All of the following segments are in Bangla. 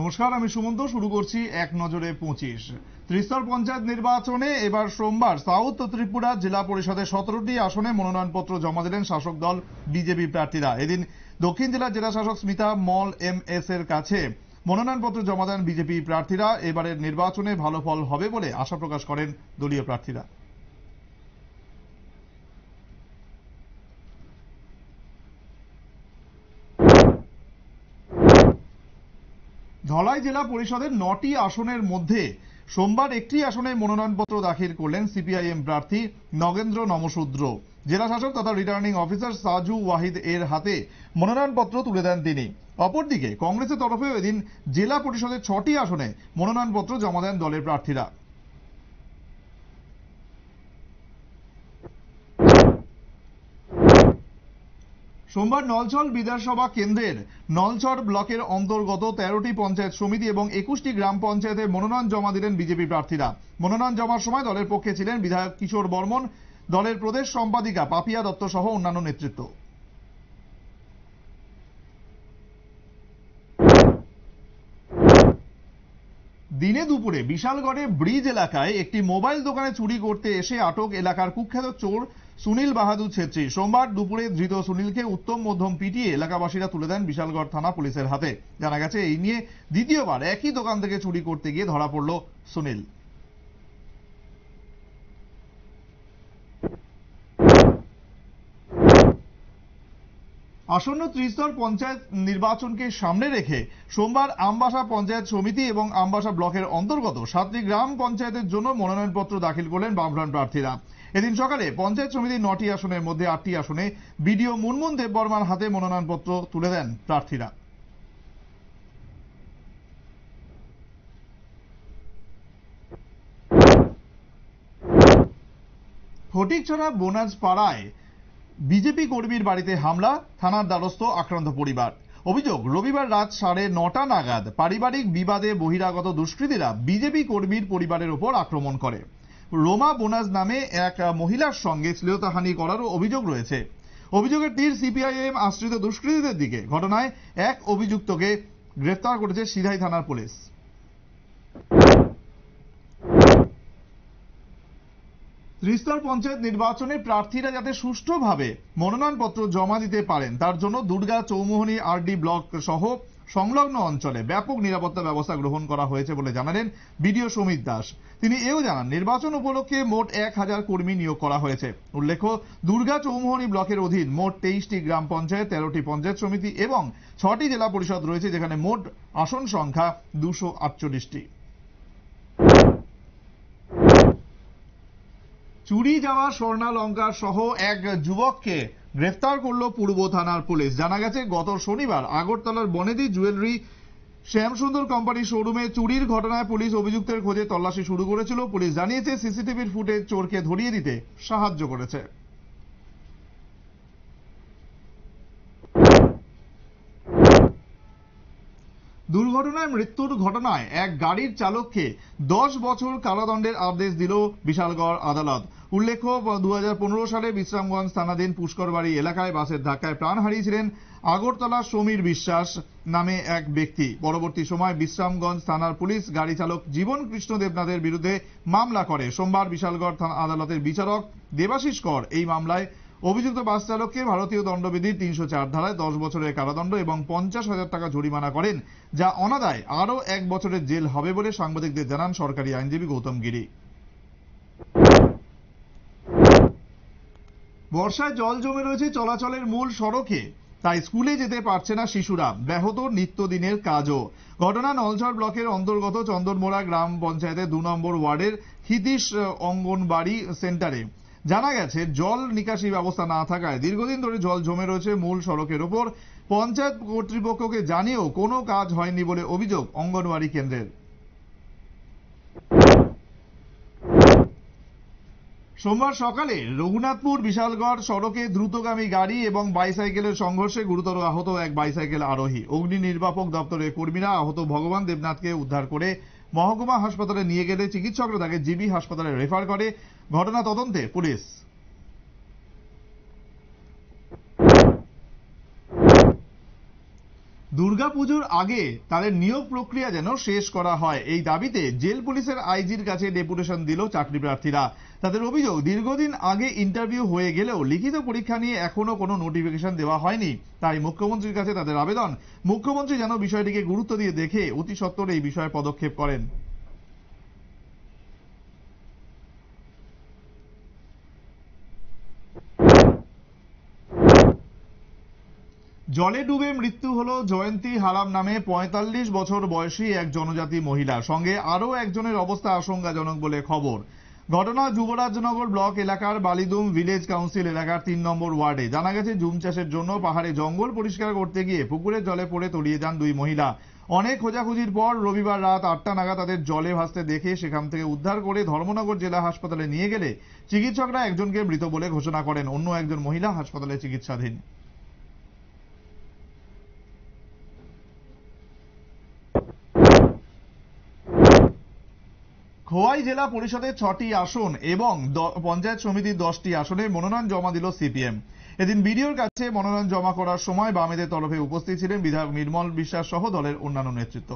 নমস্কার আমি সুমন্ত শুরু করছি এক নজরে পঁচিশ ত্রিস্তর পঞ্চায়েত নির্বাচনে এবার সোমবার সাউথ ত্রিপুরা জেলা পরিষদের সতেরোটি আসনে মনোনয়নপত্র জমা দিলেন শাসক দল বিজেপি প্রার্থীরা এদিন দক্ষিণ জেলা জেলা শাসক স্মিতা মল এম এস এর কাছে মনোনয়নপত্র জমা দেন বিজেপি প্রার্থীরা এবারের নির্বাচনে ভালো ফল হবে বলে আশা প্রকাশ করেন দলীয় প্রার্থীরা ধলাই জেলা পরিষদের নটি আসনের মধ্যে সোমবার একটি আসনে মনোনয়নপত্র দাখিল করলেন সিপিআইএম প্রার্থী নগেন্দ্র নমশূদ্র জেলাশাসক তথা রিটার্নিং অফিসার সাজু ওয়াহিদ এর হাতে মনোনয়নপত্র তুলে দেন তিনি অপরদিকে কংগ্রেসের তরফেও এদিন জেলা পরিষদের ছটি আসনে মনোনয়নপত্র জমা দেন দলের প্রার্থীরা সোমবার নলছড় বিধানসভা কেন্দ্রের নলছড় ব্লকের অন্তর্গত তেরোটি পঞ্চায়েত সমিতি এবং একুশটি গ্রাম পঞ্চায়েতে মনোনয়ন জমা দিলেন বিজেপি প্রার্থীরা মনোনয়ন জমার সময় দলের পক্ষে ছিলেন বিধায়ক কিশোর বর্মন দলের প্রদেশ সম্পাদিকা পাপিয়া দত্ত সহ অন্যান্য নেতৃত্ব দিনে দুপুরে বিশালগড়ে ব্রিজ এলাকায় একটি মোবাইল দোকানে চুরি করতে এসে আটক এলাকার কুখ্যাত চোর সুনীল বাহাদুর ছেত্রী সোমবার দুপুরে ধৃত সুনীলকে উত্তম মধ্যম পিটিয়ে এলাকাবাসীরা তুলে দেন বিশালগড় থানা পুলিশের হাতে জানা গেছে এই নিয়ে দ্বিতীয়বার একই দোকান থেকে চুরি করতে গিয়ে ধরা পড়ল সুনীল আসন্ন ত্রিস্তর পঞ্চায়েত নির্বাচনকে সামনে রেখে সোমবার আমবাসা পঞ্চায়েত সমিতি এবং আমবাসা ব্লকের অন্তর্গত সাতটি গ্রাম পঞ্চায়েতের জন্য মনোনয়নপত্র দাখিল করলেন বামফ্রন্ট প্রার্থীরা এদিন সকালে পঞ্চায়েত সমিতির নটি আসনের মধ্যে আটটি আসনে বিডিও মুনমুন দেববর্মার হাতে মনোনয়নপত্র তুলে দেন প্রার্থীরা ফটিকছড়া বোনাজ পাড়ায় বিজেপি কর্মীর বাড়িতে হামলা থানার দ্বারস্থ আক্রান্ত পরিবার অভিযোগ রবিবার রাত সাড়ে নটা নাগাদ পারিবারিক বিবাদে বহিরাগত দুষ্কৃতীরা বিজেপি কর্মীর পরিবারের ওপর আক্রমণ করে রোমা বোনাস নামে এক মহিলার সঙ্গে শ্লীলতাহানি করারও অভিযোগ রয়েছে অভিযোগের তীর সিপিআইএম আশ্রিত দুষ্কৃতীদের দিকে ঘটনায় এক অভিযুক্তকে গ্রেফতার করেছে সিধাই থানার পুলিশ ত্রিস্তর পঞ্চায়েত নির্বাচনে প্রার্থীরা যাতে সুষ্ঠুভাবে মনোনয়নপত্র জমা দিতে পারেন তার জন্য দুর্গা আর আরডি ব্লক সহ সংলগ্ন অঞ্চলে ব্যাপক নিরাপত্তা ব্যবস্থা গ্রহণ করা হয়েছে বলে জানালেন বিডিও সমীর দাস তিনি এও জানান নির্বাচন উপলক্ষে মোট এক হাজার কর্মী নিয়োগ করা হয়েছে উল্লেখ্য দুর্গা চৌমুহনি ব্লকের অধীন মোট তেইশটি গ্রাম পঞ্চায়েত তেরোটি পঞ্চায়েত সমিতি এবং ছটি জেলা পরিষদ রয়েছে যেখানে মোট আসন সংখ্যা দুশো আটচল্লিশটি চুরি যাওয়া স্বর্ণালঙ্কার সহ এক যুবককে গ্রেফতার করল পূর্ব থানার পুলিশ জানা গেছে গত শনিবার আগরতলার বনেদি জুয়েলারি শ্যামসুন্দর কোম্পানি শোরুমে চুরির ঘটনায় পুলিশ অভিযুক্তের খোঁজে তল্লাশি শুরু করেছিল পুলিশ জানিয়েছে সিসিটিভির ফুটেজ চোরকে ধরিয়ে দিতে সাহায্য করেছে দুর্ঘটনায় মৃত্যুর ঘটনায় এক গাড়ির চালককে দশ বছর কারাদণ্ডের আদেশ দিল বিশালগড় আদালত উল্লেখ্য দু সালে বিশ্রামগঞ্জ থানাধীন পুষ্করবাড়ি এলাকায় বাসের ধাক্কায় প্রাণ হারিয়েছিলেন আগরতলা সমীর বিশ্বাস নামে এক ব্যক্তি পরবর্তী সময় বিশ্রামগঞ্জ থানার পুলিশ গাড়ি চালক জীবন কৃষ্ণ দেবনাথের বিরুদ্ধে মামলা করে সোমবার বিশালগড় থানা আদালতের বিচারক দেবাশিস কর এই মামলায় অভিযুক্ত বাস চালককে ভারতীয় দণ্ডবিধি তিনশো চার ধারায় দশ বছরের কারাদণ্ড এবং পঞ্চাশ হাজার টাকা জরিমানা করেন যা অনাদায় আরও এক বছরের জেল হবে বলে সাংবাদিকদের জানান সরকারি আইনজীবী গৌতম গিরি বর্ষায় জল জমে রয়েছে চলাচলের মূল সড়কে তাই স্কুলে যেতে পারছে না শিশুরা ব্যাহত নিত্যদিনের কাজও ঘটনা নলঝড় ব্লকের অন্তর্গত চন্দনমোড়া গ্রাম পঞ্চায়েতের দু নম্বর ওয়ার্ডের হিতিশ অঙ্গনবাড়ি সেন্টারে জানা গেছে জল নিকাশি ব্যবস্থা না থাকায় দীর্ঘদিন ধরে জল জমে রয়েছে মূল সড়কের ওপর পঞ্চায়েত কর্তৃপক্ষকে জানিয়েও কোনো কাজ হয়নি বলে অভিযোগ অঙ্গনওয়াড়ি কেন্দ্রের সোমবার সকালে রঘুনাথপুর বিশালগড় সড়কে দ্রুতগামী গাড়ি এবং বাইসাইকেলের সংঘর্ষে গুরুতর আহত এক বাইসাইকেল আরোহী অগ্নি নির্বাপক দপ্তরের কর্মীরা আহত ভগবান দেবনাথকে উদ্ধার করে মহকুমা হাসপাতালে নিয়ে গেলে চিকিৎসকরা তাকে জিবি হাসপাতালে রেফার করে ঘটনা তদন্তে পুলিশ দুর্গাপুজোর আগে তাদের নিয়োগ প্রক্রিয়া যেন শেষ করা হয় এই দাবিতে জেল পুলিশের আইজির কাছে ডেপুটেশন দিল চাকরি প্রার্থীরা তাদের অভিযোগ দীর্ঘদিন আগে ইন্টারভিউ হয়ে গেলেও লিখিত পরীক্ষা নিয়ে এখনো কোনো নোটিফিকেশন দেওয়া হয়নি তাই মুখ্যমন্ত্রীর কাছে তাদের আবেদন মুখ্যমন্ত্রী যেন বিষয়টিকে গুরুত্ব দিয়ে দেখে অতি সত্বর এই বিষয়ে পদক্ষেপ করেন জলে ডুবে মৃত্যু হল জয়ন্তী হারাম নামে পঁয়তাল্লিশ বছর বয়সী এক জনজাতি মহিলা সঙ্গে আরও একজনের অবস্থা আশঙ্কাজনক বলে খবর ঘটনা যুবরাজনগর ব্লক এলাকার বালিদুম ভিলেজ কাউন্সিল এলাকার তিন নম্বর ওয়ার্ডে জানা গেছে জুম চাষের জন্য পাহাড়ে জঙ্গল পরিষ্কার করতে গিয়ে পুকুরের জলে পড়ে তলিয়ে যান দুই মহিলা অনেক খোঁজাখুঁজির পর রবিবার রাত আটটা নাগাদ তাদের জলে ভাসতে দেখে সেখান থেকে উদ্ধার করে ধর্মনগর জেলা হাসপাতালে নিয়ে গেলে চিকিৎসকরা একজনকে মৃত বলে ঘোষণা করেন অন্য একজন মহিলা হাসপাতালে চিকিৎসাধীন খোয়াই জেলা পরিষদের ছটি আসন এবং পঞ্চায়েত সমিতির দশটি আসনে মনোনয়ন জমা দিল সিপিএম এদিন বিডিওর কাছে মনোনয়ন জমা করার সময় বামেদের তরফে উপস্থিত ছিলেন বিধায়ক নির্মল বিশ্বাস সহ দলের অন্যান্য নেতৃত্ব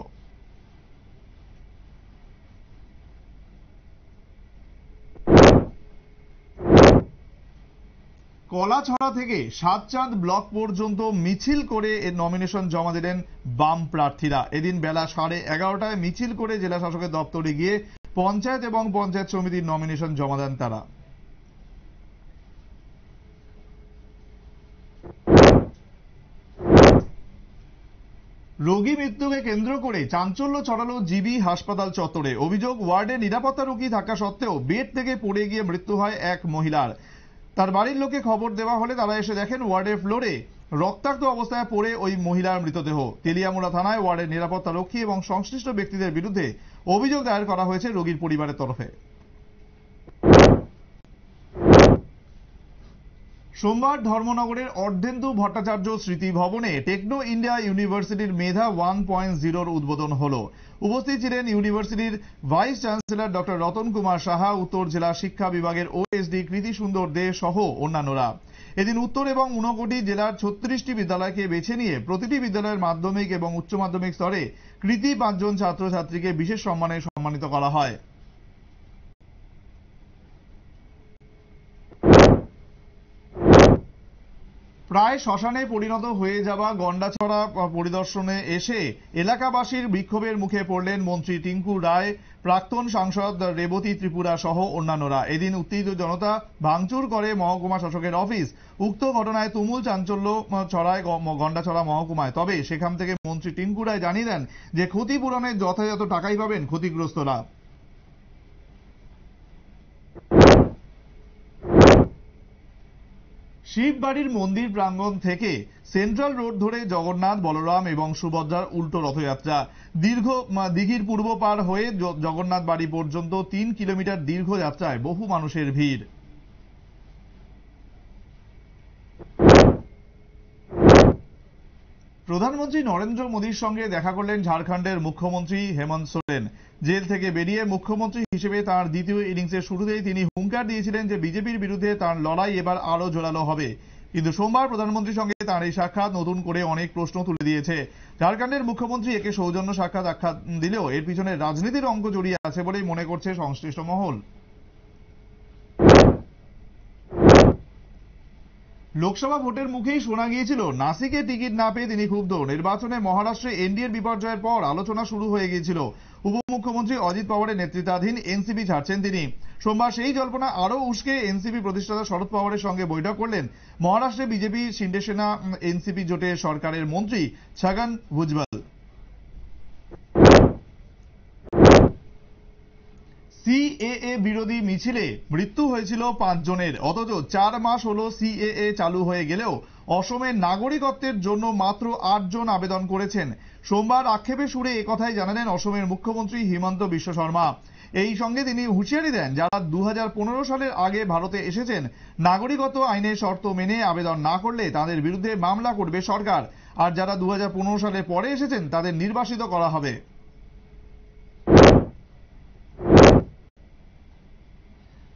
কলাছড়া থেকে সাতচাঁদ ব্লক পর্যন্ত মিছিল করে এর নমিনেশন জমা দিলেন বাম প্রার্থীরা এদিন বেলা সাড়ে এগারোটায় মিছিল করে জেলা শাসকের দপ্তরে গিয়ে পঞ্চায়েত এবং পঞ্চায়েত সমিতির নমিনেশন জমা দেন তারা রোগী মৃত্যুকে কেন্দ্র করে চাঞ্চল্য ছড়ালো জিবি হাসপাতাল চত্বরে অভিযোগ ওয়ার্ডে নিরাপত্তা রোগী থাকা সত্ত্বেও বেড থেকে পড়ে গিয়ে মৃত্যু হয় এক মহিলার তার বাড়ির লোকে খবর দেওয়া হলে তারা এসে দেখেন ওয়ার্ডের ফ্লোরে রক্তাক্ত অবস্থায় পড়ে ওই মহিলার মৃতদেহ তেলিয়ামুড়া থানায় ওয়ার্ডের নিরাপত্তা রক্ষী এবং সংশ্লিষ্ট ব্যক্তিদের বিরুদ্ধে অভিযোগ দায়ের করা হয়েছে রোগীর পরিবারের তরফে সোমবার ধর্মনগরের অর্ধেন্দু ভট্টাচার্য স্মৃতি ভবনে টেকনো ইন্ডিয়া ইউনিভার্সিটির মেধা ওয়ান পয়েন্ট জিরোর উদ্বোধন হল উপস্থিত ছিলেন ইউনিভার্সিটির vice chancellor doctor Ratan Kumar Saha উত্তর জেলা শিক্ষা বিভাগের ওএসডি কৃতি সুন্দর দে সহ অন্যান্যরা এদিন উত্তর এবং ঊনকোটি জেলার ছত্রিশটি বিদ্যালয়কে বেছে নিয়ে প্রতিটি বিদ্যালয়ের মাধ্যমিক এবং উচ্চ মাধ্যমিক স্তরে কৃতি পাঁচজন ছাত্রছাত্রীকে বিশেষ সম্মানে সম্মানিত করা হয় প্রায় শ্মশানে পরিণত হয়ে যাওয়া গন্ডাছড়া পরিদর্শনে এসে এলাকাবাসীর বিক্ষোভের মুখে পড়লেন মন্ত্রী টিঙ্কু রায় প্রাক্তন সাংসদ রেবতী ত্রিপুরা সহ অন্যান্যরা এদিন উত্তেজিত জনতা ভাঙচুর করে মহকুমা শাসকের অফিস উক্ত ঘটনায় তুমুল চাঞ্চল্য ছড়ায় গন্ডাছড়া মহকুমায় তবে সেখান থেকে মন্ত্রী টিঙ্কু রায় জানিয়ে দেন যে ক্ষতিপূরণের যথাযথ টাকাই পাবেন ক্ষতিগ্রস্তরা শিববাড়ির মন্দির প্রাঙ্গণ থেকে সেন্ট্রাল রোড ধরে জগন্নাথ বলরাম এবং সুভদ্রার উল্টো রথযাত্রা দীর্ঘ দিঘির পূর্ব পার হয়ে জগন্নাথ বাড়ি পর্যন্ত তিন কিলোমিটার দীর্ঘ যাত্রায় বহু মানুষের ভিড় প্রধানমন্ত্রী নরেন্দ্র মোদীর সঙ্গে দেখা করলেন ঝাড়খণ্ডের মুখ্যমন্ত্রী হেমন্ত সোরেন জেল থেকে বেরিয়ে মুখ্যমন্ত্রী হিসেবে তার দ্বিতীয় ইনিংসের শুরুতেই তিনি হুঙ্কার দিয়েছিলেন যে বিজেপির বিরুদ্ধে তার লড়াই এবার আরও জোরালো হবে কিন্তু সোমবার প্রধানমন্ত্রীর সঙ্গে তার এই সাক্ষাৎ নতুন করে অনেক প্রশ্ন তুলে দিয়েছে ঝাড়খণ্ডের মুখ্যমন্ত্রী একে সৌজন্য সাক্ষাৎ আখ্যাত দিলেও এর পিছনে রাজনীতির অঙ্ক জড়িয়ে আছে বলেই মনে করছে সংশ্লিষ্ট মহল লোকসভা ভোটের মুখেই শোনা গিয়েছিল নাসিকে টিকিট না পেয়ে তিনি ক্ষুব্ধ নির্বাচনে মহারাষ্ট্রে এনডিএর বিপর্যয়ের পর আলোচনা শুরু হয়ে গিয়েছিল উপমুখ্যমন্ত্রী অজিত পাওয়ারের নেতৃত্বাধীন এনসিপি ছাড়ছেন তিনি সোমবার সেই জল্পনা আরও উস্কে এনসিপি প্রতিষ্ঠাতা শরদ পাওয়ারের সঙ্গে বৈঠক করলেন মহারাষ্ট্রে বিজেপি শিন্ডেসেনা এনসিপি জোটে সরকারের মন্ত্রী ছাগান ভুজবাল সিএএ বিরোধী মিছিলে মৃত্যু হয়েছিল পাঁচজনের অথচ চার মাস হলো সিএএ চালু হয়ে গেলেও অসমের নাগরিকত্বের জন্য মাত্র আটজন আবেদন করেছেন সোমবার আক্ষেপে সুরে একথাই জানালেন অসমের মুখ্যমন্ত্রী হিমন্ত বিশ্ব শর্মা এই সঙ্গে তিনি হুঁশিয়ারি দেন যারা দু সালের আগে ভারতে এসেছেন নাগরিকত্ব আইনের শর্ত মেনে আবেদন না করলে তাদের বিরুদ্ধে মামলা করবে সরকার আর যারা দু সালের পরে এসেছেন তাদের নির্বাসিত করা হবে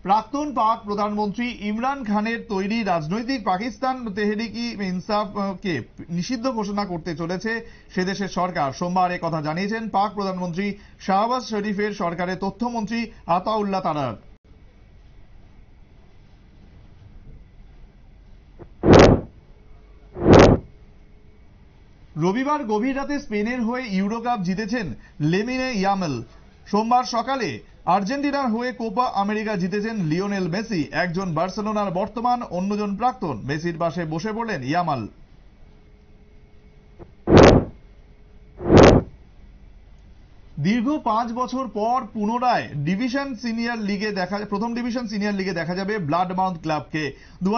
প্রাক্তন পাক প্রধানমন্ত্রী ইমরান খানের তৈরি রাজনৈতিক পাকিস্তান তেহরিকি ইনসাফকে নিষিদ্ধ ঘোষণা করতে চলেছে সেদেশের সরকার সোমবার কথা জানিয়েছেন পাক প্রধানমন্ত্রী শাহবাজ শরীফের সরকারের তথ্যমন্ত্রী আতাউল্লাহ তারার রবিবার গভীর রাতে স্পেনের হয়ে ইউরোকাপ জিতেছেন লেমিনে ইয়ামেল সোমবার সকালে আর্জেন্টিনার হয়ে কোপা আমেরিকা জিতেছেন লিওনেল মেসি একজন বার্সেলোনার বর্তমান অন্যজন প্রাক্তন মেসির পাশে বসে পড়লেন ইয়ামাল দীর্ঘ পাঁচ বছর পর পুনরায় ডিভিশন সিনিয়র লিগে দেখা প্রথম ডিভিশন সিনিয়র লিগে দেখা যাবে ব্লাড মাউন্ট ক্লাবকে দু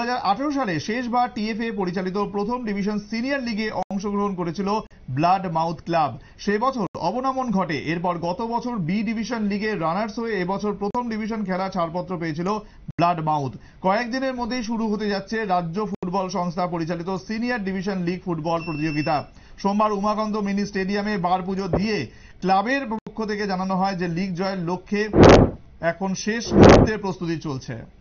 সালে শেষবার টিএফএ পরিচালিত প্রথম ডিভিশন সিনিয়র লিগে অংশগ্রহণ করেছিল ব্লাড মাউথ ক্লাব সে বছর অবনমন ঘটে এরপর গত বছর বি ডিভিশন লিগে রানার্স হয়ে এবছর প্রথম ডিভিশন খেলা ছাড়পত্র পেয়েছিল ব্লাড মাউথ কয়েকদিনের মধ্যেই শুরু হতে যাচ্ছে রাজ্য ফুটবল সংস্থা পরিচালিত সিনিয়র ডিভিশন লিগ ফুটবল প্রতিযোগিতা সোমবার উমাকান্ত মিনি স্টেডিয়ামে বার পুজো দিয়ে ক্লাবের পক্ষ থেকে জানানো হয় যে লিগ জয়ের লক্ষ্যে এখন শেষ মুহূর্তে প্রস্তুতি চলছে